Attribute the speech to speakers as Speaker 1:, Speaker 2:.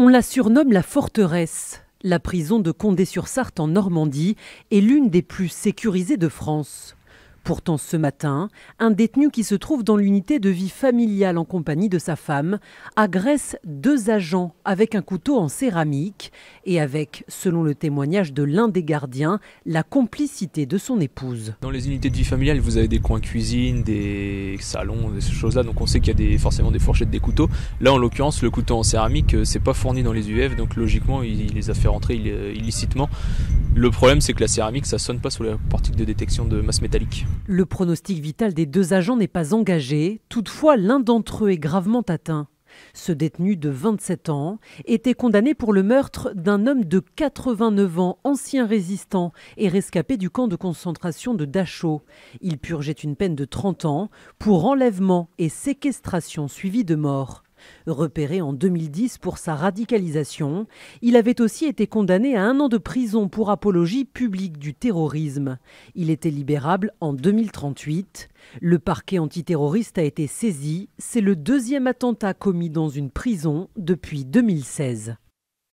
Speaker 1: On la surnomme la forteresse. La prison de Condé-sur-Sarthe en Normandie est l'une des plus sécurisées de France. Pourtant, ce matin, un détenu qui se trouve dans l'unité de vie familiale en compagnie de sa femme agresse deux agents avec un couteau en céramique et avec, selon le témoignage de l'un des gardiens, la complicité de son épouse.
Speaker 2: Dans les unités de vie familiale, vous avez des coins cuisine, des salons, des choses-là, donc on sait qu'il y a des, forcément des fourchettes, des couteaux. Là, en l'occurrence, le couteau en céramique, euh, c'est pas fourni dans les UF, donc logiquement, il, les a fait rentrer illicitement. Le problème, c'est que la céramique, ça sonne pas sous la portique de détection de masse métallique.
Speaker 1: Le pronostic vital des deux agents n'est pas engagé, toutefois l'un d'entre eux est gravement atteint. Ce détenu de 27 ans était condamné pour le meurtre d'un homme de 89 ans, ancien résistant et rescapé du camp de concentration de Dachau. Il purgeait une peine de 30 ans pour enlèvement et séquestration suivie de mort. Repéré en 2010 pour sa radicalisation, il avait aussi été condamné à un an de prison pour apologie publique du terrorisme. Il était libérable en 2038. Le parquet antiterroriste a été saisi. C'est le deuxième attentat commis dans une prison depuis 2016.